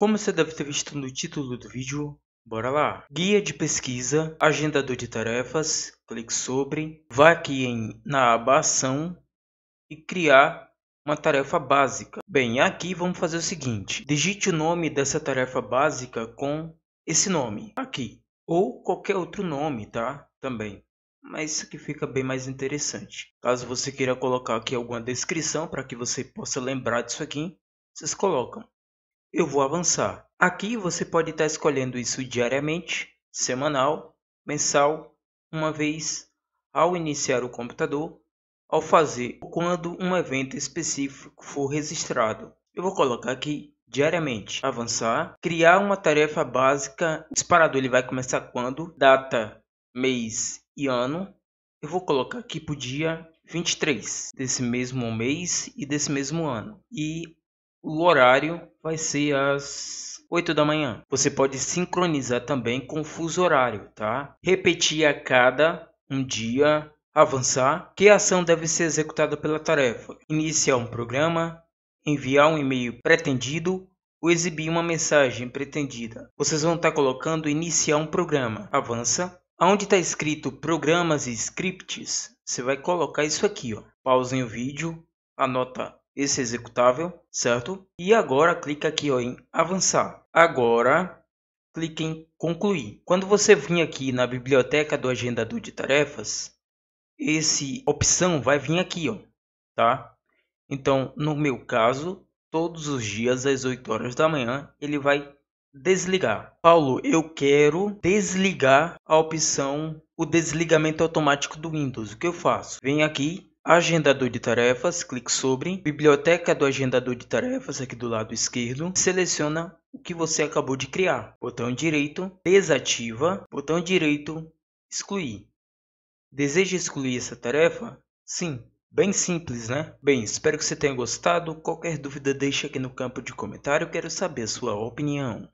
Como você deve ter visto no título do vídeo, bora lá! Guia de pesquisa, agendador de tarefas, clique sobre, vá aqui em, na aba ação e criar uma tarefa básica. Bem, aqui vamos fazer o seguinte, digite o nome dessa tarefa básica com esse nome aqui, ou qualquer outro nome, tá? Também. Mas isso aqui fica bem mais interessante. Caso você queira colocar aqui alguma descrição para que você possa lembrar disso aqui, vocês colocam. Eu vou avançar. Aqui você pode estar escolhendo isso diariamente, semanal, mensal, uma vez ao iniciar o computador, ao fazer ou quando um evento específico for registrado. Eu vou colocar aqui diariamente, avançar, criar uma tarefa básica, o disparador ele vai começar quando, data, mês e ano. Eu vou colocar aqui para o dia 23 desse mesmo mês e desse mesmo ano. E o horário vai ser às 8 da manhã. Você pode sincronizar também com o fuso horário, tá? Repetir a cada um dia, avançar. Que ação deve ser executada pela tarefa? Iniciar um programa, enviar um e-mail pretendido ou exibir uma mensagem pretendida. Vocês vão estar colocando iniciar um programa. Avança. Onde está escrito programas e scripts, você vai colocar isso aqui. Ó. Pausem o vídeo, anota esse executável, certo? E agora clica aqui ó, em avançar. Agora clique em concluir. Quando você vir aqui na biblioteca do agendador de tarefas, esse opção vai vir aqui, ó, tá? Então, no meu caso, todos os dias às 8 horas da manhã, ele vai desligar. Paulo, eu quero desligar a opção o desligamento automático do Windows. O que eu faço? Venho aqui Agendador de tarefas, clique sobre Biblioteca do agendador de tarefas aqui do lado esquerdo. Seleciona o que você acabou de criar. Botão direito, desativa. Botão direito, excluir. Deseja excluir essa tarefa? Sim. Bem simples, né? Bem, espero que você tenha gostado. Qualquer dúvida deixe aqui no campo de comentário. Quero saber a sua opinião.